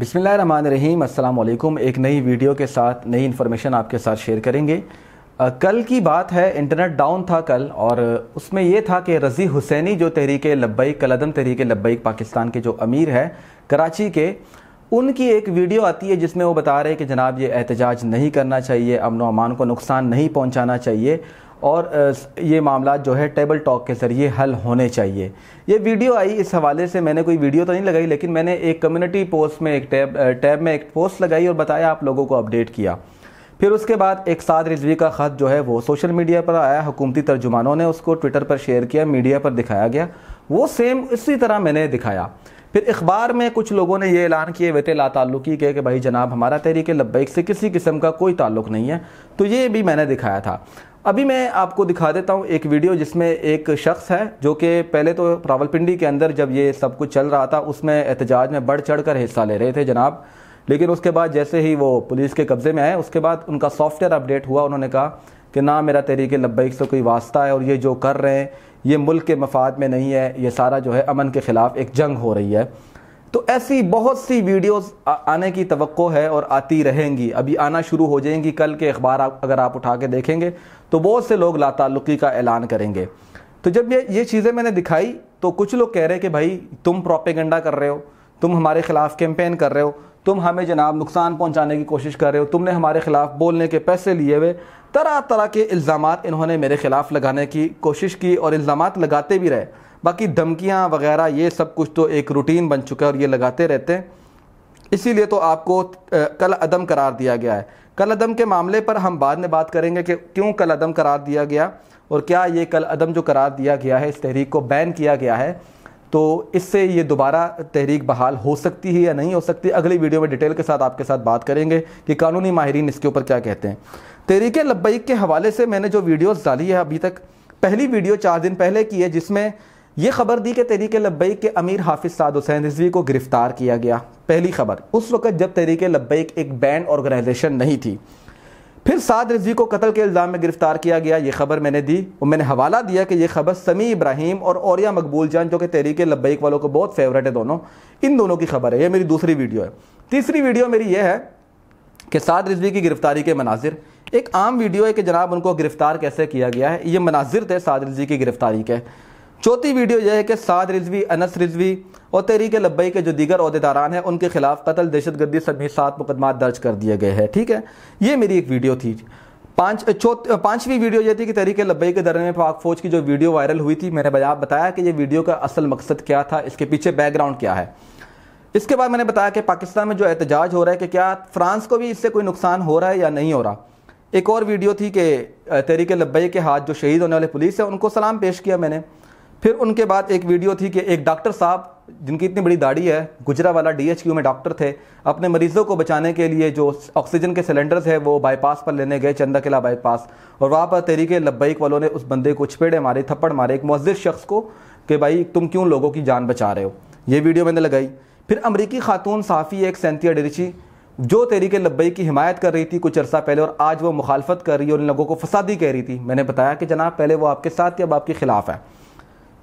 बिसमीम अल्लाम एक नई वीडियो के साथ नई इन्फॉर्मेशन आपके साथ शेयर करेंगे आ, कल की बात है इंटरनेट डाउन था कल और उसमें यह था कि रज़ी हुसैनी जो तहरीक लब्बैक कलदम तहरीक लब्बैक पाकिस्तान के जो अमीर है कराची के उनकी एक वीडियो आती है जिसमें वो बता रहे हैं कि जनाब ये एहतजाज नहीं करना चाहिए अमन अमान को नुकसान नहीं पहुँचाना चाहिए और ये मामला जो है टेबल टॉक के ज़रिए हल होने चाहिए ये वीडियो आई इस हवाले से मैंने कोई वीडियो तो नहीं लगाई लेकिन मैंने एक कम्युनिटी पोस्ट में एक टैब टैब में एक पोस्ट लगाई और बताया आप लोगों को अपडेट किया फिर उसके बाद एक साद रिजवी का ख़त जो है वो सोशल मीडिया पर आया हुकूमती तर्जुमानों ने उसको ट्विटर पर शेयर किया मीडिया पर दिखाया गया वो सेम इसी तरह मैंने दिखाया फिर अखबार में कुछ लोगों ने यह ऐलान किए बेटे ला तल्लुकी के कि भाई जनाब हमारा तहरीक लब्बैक से किसी किस्म का कोई ताल्लुक नहीं है तो ये भी मैंने दिखाया था अभी मैं आपको दिखा देता हूँ एक वीडियो जिसमें एक शख्स है जो कि पहले तो रावलपिंडी के अंदर जब ये सब कुछ चल रहा था उसमें एहतजाज में बढ़ चढ़ कर हिस्सा ले रहे थे जनाब लेकिन उसके बाद जैसे ही वो पुलिस के कब्ज़े में आए उसके बाद उनका सॉफ्टवेयर अपडेट हुआ उन्होंने कहा कि ना मेरा तहरीक लब्बैक से कोई वास्ता है और ये जो कर रहे हैं ये मुल्क के मफाद में नहीं है ये सारा जो है अमन के ख़िलाफ़ एक जंग हो रही है तो ऐसी बहुत सी वीडियोस आने की तो है और आती रहेंगी अभी आना शुरू हो जाएंगी कल के अखबार अगर आप उठा के देखेंगे तो बहुत से लोग लातालुकी का ऐलान करेंगे तो जब ये ये चीज़ें मैंने दिखाई तो कुछ लोग कह रहे हैं कि भाई तुम प्रोपेगेंडा कर रहे हो तुम हमारे ख़िलाफ़ कैंपेन कर रहे हो तुम हमें जनाब नुकसान पहुंचाने की कोशिश कर रहे हो तुमने हमारे ख़िलाफ़ बोलने के पैसे लिए हुए तरह तरह के इल्ज़ाम इन्होंने मेरे ख़िलाफ़ लगाने की कोशिश की और इल्ज़ाम लगाते भी रहे बाकी धमकियाँ वगैरह ये सब कुछ तो एक रूटीन बन चुका है और ये लगाते रहते हैं इसीलिए तो आपको कल अदम करार दिया गया है कल अदम के मामले पर हम बाद में बात करेंगे कि क्यों कल अदम करार दिया गया और क्या ये कल अदम जो करार दिया गया है इस तहरीक को बैन किया गया है तो इससे ये दोबारा तहरीक बहाल हो सकती है या नहीं हो सकती अगली वीडियो में डिटेल के साथ आपके साथ बात करेंगे कि कानूनी माहरीन इसके ऊपर क्या कहते हैं तहरीक लब्बैक के हवाले से मैंने जो वीडियोस डाली है अभी तक पहली वीडियो चार दिन पहले की है जिसमें ये खबर दी कि तहरीक लब्बैक के अमीर हाफिज साद हुसैन रिजवी को गिरफ्तार किया गया पहली खबर उस वक्त जब तहरीक लब्बैक एक बैंड ऑर्गेनाइजेशन नहीं थी फिर साद रजी को कत्ल के इल्ज़ाम में गिरफ्तार किया गया ये खबर मैंने दी और मैंने हवाला दिया कि यह खबर समी इब्राहिम और औरिया मकबूल जान जो कि तहरीक लब्बैक वालों को बहुत फेवरेट है दोनों इन दोनों की खबर है ये मेरी दूसरी वीडियो है तीसरी वीडियो मेरी यह है कि साद रिजवी की गिरफ्तारी के मनाजिर एक आम वीडियो है कि जनाब उनको गिरफ़्तार कैसे किया गया है ये मनाजिर थे साद रिजवी की गिरफ़्तारी के चौथी वीडियो यह है कि साद रिजवी अनस रिजवी और तहरीक लब्बई के जो दीगर अहदेदारान हैं उनके खिलाफ कतल दहशत गर्दी सभी सात मुकदमा दर्ज कर दिए गए हैं ठीक है ये मेरी एक वीडियो थी पांच चौथ पांचवी वीडियो ये थी कि तहरीक लब्बई के दरमियान पाक फौज की जो वीडियो वायरल हुई थी मैंने बजाय बताया कि ये वीडियो का असल मकसद क्या था इसके पीछे बैकग्राउंड क्या है इसके बाद मैंने बताया कि पाकिस्तान में जो एहतजाज हो रहा है कि क्या फ्रांस को भी इससे कोई नुकसान हो रहा है या नहीं हो रहा एक और वीडियो थी कि तहरीक लब्बई के हाथ जो शहीद होने वाले पुलिस है उनको सलाम पेश किया मैंने फिर उनके बाद एक वीडियो थी कि एक डॉक्टर साहब जिनकी इतनी बड़ी दाढ़ी है गुजरा वाला डी में डॉक्टर थे अपने मरीज़ों को बचाने के लिए जो ऑक्सीजन के सिलेंडर्स है वो बाईपास पर लेने गए चंदा किला बाईपास और वहाँ पर तरीके लब्बैक वालों ने उस बंदे को छपेड़े मारे थप्पड़ मारे एक मस्जिद शख्स को कि भाई तुम क्यों लोगों की जान बचा रहे हो ये वीडियो मैंने लगाई फिर अमरीकी खातून साफ़ी एक सेंतिया डिरिची जो तरीके लब्बई की हिमायत कर रही थी कुछ अर्सा पहले और आज वो मुखालफत कर रही है उन लोगों को फसादी कह रही थी मैंने बताया कि जनाब पहले वो आपके साथ या अब आपके खिलाफ है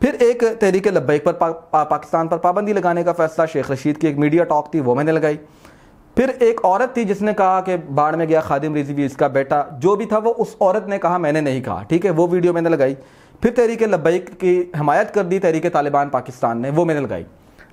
फिर एक तहरीक लब्बैक पर पा, पा, पाकिस्तान पर पाबंदी लगाने का फैसला शेख रशीद की एक मीडिया टॉक थी वो मैंने लगाई फिर एक औरत थी जिसने कहा कि बाढ़ में गया खादिम रिजवी इसका बेटा जो भी था वो उस औरत ने कहा मैंने नहीं कहा ठीक है वो वीडियो मैंने लगाई फिर तहरीक लब्बैक की हमायत कर दी तहरीक तालिबान पाकिस्तान ने वो मैंने लगाई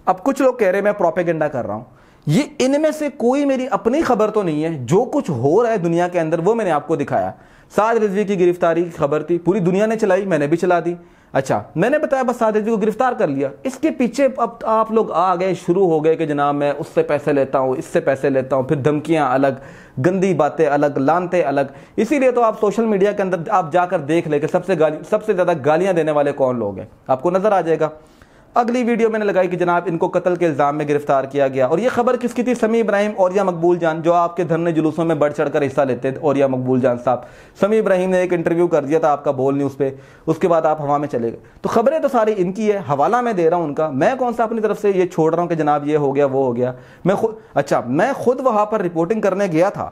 अब कुछ लोग कह रहे मैं प्रोपेगेंडा कर रहा हूँ ये इनमें से कोई मेरी अपनी खबर तो नहीं है जो कुछ हो रहा है दुनिया के अंदर वो मैंने आपको दिखाया साज रिजवी की गिरफ्तारी की खबर थी पूरी दुनिया ने चलाई मैंने भी चला दी अच्छा मैंने बताया बस जी को गिरफ्तार कर लिया इसके पीछे अब आप लोग आ गए शुरू हो गए कि जनाब मैं उससे पैसे लेता हूँ इससे पैसे लेता हूँ फिर धमकियाँ अलग गंदी बातें अलग लानते अलग इसीलिए तो आप सोशल मीडिया के अंदर आप जाकर देख ले कि सबसे गाली सबसे ज़्यादा गालियाँ देने वाले कौन लोग हैं आपको नज़र आ जाएगा अगली वीडियो मैंने लगाई कि जनाब इनको कत्ल के इल्ज़ाम में गिरफ्तार किया गया और यह खबर किसकी थी समी इब्राहिम और या मकबूल जान जो आपके धरने जुलूसों में बढ़ चढ़कर हिस्सा लेते थे और या मकबूल जान साहब समी इब्राहिम ने एक इंटरव्यू कर दिया था आपका बोल न्यूज़ पे उसके बाद आप हवा में चले गए तो खबरें तो सारी इनकी है हवाला मैं दे रहा हूं उनका मैं कौन सा अपनी तरफ से ये छोड़ रहा हूं कि जनाब ये हो गया वो हो गया मैं खुद अच्छा मैं खुद वहां पर रिपोर्टिंग करने गया था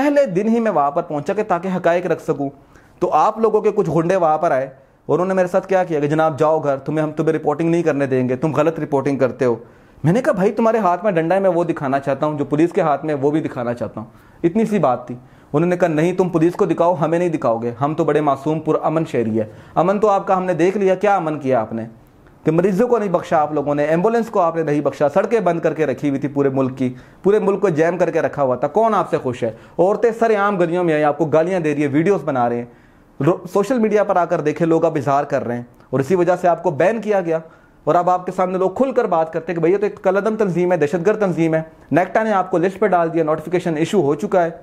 पहले दिन ही मैं वहां पर पहुंचा के ताकि हकायक रख सकूं तो आप लोगों के कुछ गुंडे वहां पर आए और उन्होंने मेरे साथ क्या किया कि जनाब जाओ घर तुम्हें हम तुम्हें रिपोर्टिंग नहीं करने देंगे तुम गलत रिपोर्टिंग करते हो मैंने कहा भाई तुम्हारे हाथ में डंडा है मैं वो दिखाना चाहता हूँ जो पुलिस के हाथ में वो भी दिखाना चाहता हूँ इतनी सी बात थी उन्होंने कहा नहीं तुम पुलिस को दिखाओ हमें नहीं दिखाओगे हम तो बड़े मासूम पुर अमन शहरी है अमन तो आपका हमने देख लिया क्या अमन किया आपने कि तो मरीजों को नहीं बख्शा आप लोगों ने एम्बुलेंस को आपने नहीं बख्शा सड़कें बंद करके रखी हुई थी पूरे मुल्क की पूरे मुल्क को जैम करके रखा हुआ था कौन आपसे खुश है औरतें सरेआम गलियों में आई आपको गालियां दे रही है वीडियोस बना रहे हैं सोशल मीडिया पर आकर देखे लोग अब इजहार कर रहे हैं और इसी वजह से आपको बैन किया गया और अब आपके सामने लोग खुलकर बात करते हैं कि भैया तो एक कलदम तंजीम है दहशतगर्द तंजीम है नेक्टा ने आपको लिस्ट पर डाल दिया नोटिफिकेशन इशू हो चुका है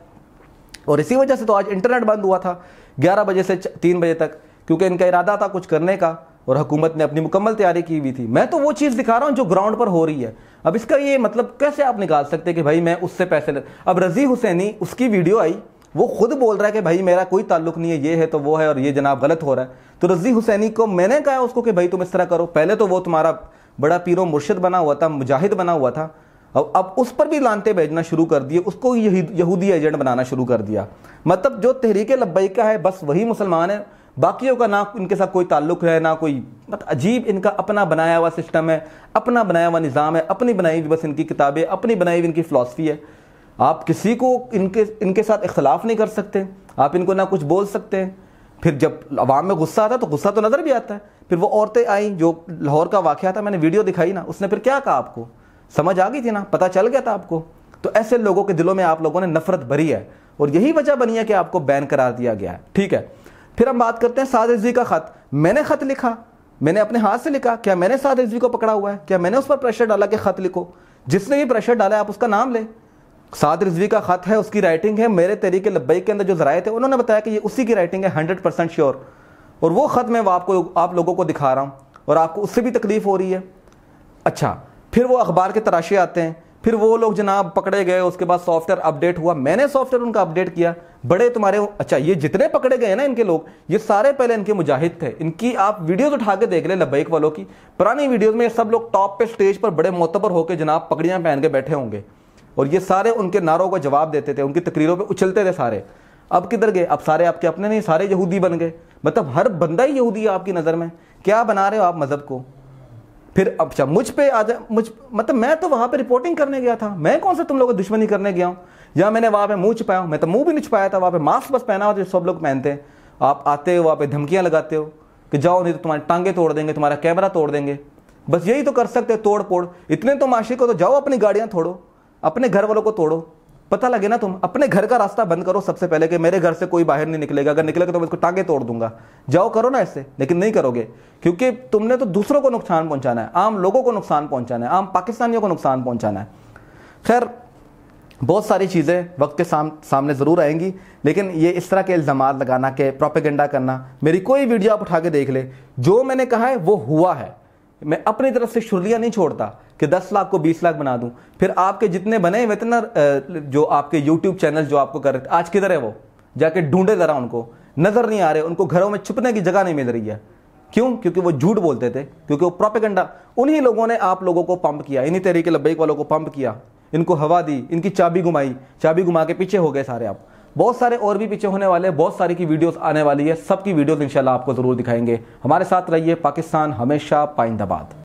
और इसी वजह से तो आज इंटरनेट बंद हुआ था ग्यारह बजे से तीन बजे तक क्योंकि इनका इरादा था कुछ करने का और हुकूमत ने अपनी मुकम्मल तैयारी की हुई थी मैं तो वो चीज़ दिखा रहा हूँ जो ग्राउंड पर हो रही है अब इसका ये मतलब कैसे आप निकाल सकते कि भाई मैं उससे पैसे ले अब रजी हुसैनी उसकी वीडियो आई वो खुद बोल रहा है कि भाई मेरा कोई ताल्लुक नहीं है ये है तो वो है और ये जनाब गलत हो रहा है तो रजी हुसैनी को मैंने कहा उसको कि भाई तुम इस तरह करो पहले तो वो तुम्हारा बड़ा पीरो मुर्शद बना हुआ था मुजाहिद बना हुआ था अब अब उस पर भी लानते भेजना शुरू कर दिए उसको यहूदी एजेंट बनाना शुरू कर दिया मतलब जो तहरीक लब्बई का है बस वही मुसलमान है बाकियों का ना इनके साथ कोई ताल्लुक है ना कोई मतलब अजीब इनका अपना बनाया हुआ सिस्टम है अपना बनाया हुआ निज़ाम है अपनी बनाई हुई बस इनकी किताबें अपनी बनाई हुई इनकी फ़िलासफ़ी है आप किसी को इनके इनके साथ इख्तलाफ नहीं कर सकते आप इनको ना कुछ बोल सकते हैं फिर जब आवाम में गुस्सा आता है तो गुस्सा तो नज़र भी आता है फिर वो औरतें आई जो लाहौर का वाक़ था मैंने वीडियो दिखाई ना उसने फिर क्या कहा आपको समझ आ गई थी ना पता चल गया था आपको तो ऐसे लोगों के दिलों में आप लोगों ने नफरत भरी है और यही वजह बनी है कि आपको बैन करार दिया गया है ठीक है फिर हम बात करते हैं साद रिजवी का ख़त मैंने ख़त लिखा मैंने अपने हाथ से लिखा क्या मैंने साद रिजवी को पकड़ा हुआ है क्या मैंने उस पर प्रेशर डाला कि ख़त लिखो जिसने भी प्रेशर डाला आप उसका नाम ले साद रिजवी का ख़त है उसकी राइटिंग है मेरे तरीके लब्बई के अंदर जो ज़राए थे उन्होंने बताया कि ये उसी की राइटिंग है हंड्रेड परसेंट श्योर और वो ख़त मैं आपको आप लोगों को दिखा रहा हूँ और आपको उससे भी तकलीफ़ हो रही है अच्छा फिर वो अखबार के तराशे आते हैं फिर वो लोग जनाब पकड़े गए उसके बाद सॉफ्टवेयर अपडेट हुआ मैंने सॉफ्टवेयर उनका अपडेट किया बड़े तुम्हारे अच्छा ये जितने पकड़े गए ना इनके लोग ये सारे पहले इनके मुजाहिद थे इनकी आप वीडियोज़ उठा के देख ले लब्बैक वालों की पुरानी वीडियोज में सब लोग टॉप पे स्टेज पर बड़े मोतबर होकर जनाब पकड़ियाँ पहन के बैठे होंगे और ये सारे उनके नारों को जवाब देते थे उनकी तकरीरों पर उछलते थे सारे अब किधर गए अब सारे आपके अपने नहीं सारे यहूदी बन गए मतलब हर बंदा ही यहूदी है आपकी नज़र में क्या बना रहे हो आप मज़हब को फिर अब अच्छा मुझ पे आ जा मुझ मतलब मैं तो वहाँ पे रिपोर्टिंग करने गया था मैं कौन सा तुम लोगों को दुश्मनी करने गया हूँ या मैंने वहाँ पे मुंह छुपाया मैं तो मुंह भी नहीं छुपाया था वहाँ पे मास्क बस पहना हुआ जो सब लोग पहनते हैं आप आते हो वहाँ पे धमकियाँ लगाते हो कि जाओ नहीं तो तुम्हारी टांगे तोड़ देंगे तुम्हारा कैमरा तोड़ देंगे बस यही तो कर सकते हो तोड़ फोड़ इतने तो माशी को तो जाओ अपनी गाड़ियाँ तोड़ो अपने घर वालों को तोड़ो पता लगे ना तुम अपने घर का रास्ता बंद करो सबसे पहले कि मेरे घर से कोई बाहर नहीं निकलेगा अगर निकलेगा तो मैं इसको टांगे तोड़ दूंगा जाओ करो ना ऐसे लेकिन नहीं करोगे क्योंकि तुमने तो दूसरों को नुकसान पहुंचाना है आम लोगों को नुकसान पहुंचाना है आम पाकिस्तानियों को नुकसान पहुंचाना है खैर बहुत सारी चीज़ें वक्त के साम, सामने ज़रूर आएंगी लेकिन ये इस तरह के इल्ज़ाम लगाना के प्रोपेगेंडा करना मेरी कोई वीडियो आप उठा के देख ले जो मैंने कहा है वो हुआ है मैं अपनी तरफ से शुरिया नहीं छोड़ता कि 10 लाख को 20 लाख बना दूं फिर आपके जितने बने हुए इतना जो आपके YouTube चैनल जो आपको कर रहे थे आज किधर है वो जाके ढूंढे ज़रा उनको नज़र नहीं आ रहे उनको घरों में छुपने की जगह नहीं मिल रही है क्यों क्योंकि वो झूठ बोलते थे क्योंकि वो प्रोपेगेंडा उन्हीं लोगों ने आप लोगों को पंप किया इन्हीं तरीके लब्बैक वालों को पंप किया इनको हवा दी इनकी चाबी घुमाई चाबी घुमा के पीछे हो गए सारे आप बहुत सारे और भी पीछे होने वाले बहुत सारी की वीडियोस आने वाली है सबकी वीडियोस इंशाल्लाह आपको ज़रूर दिखाएंगे हमारे साथ रहिए पाकिस्तान हमेशा पाइंदाबाद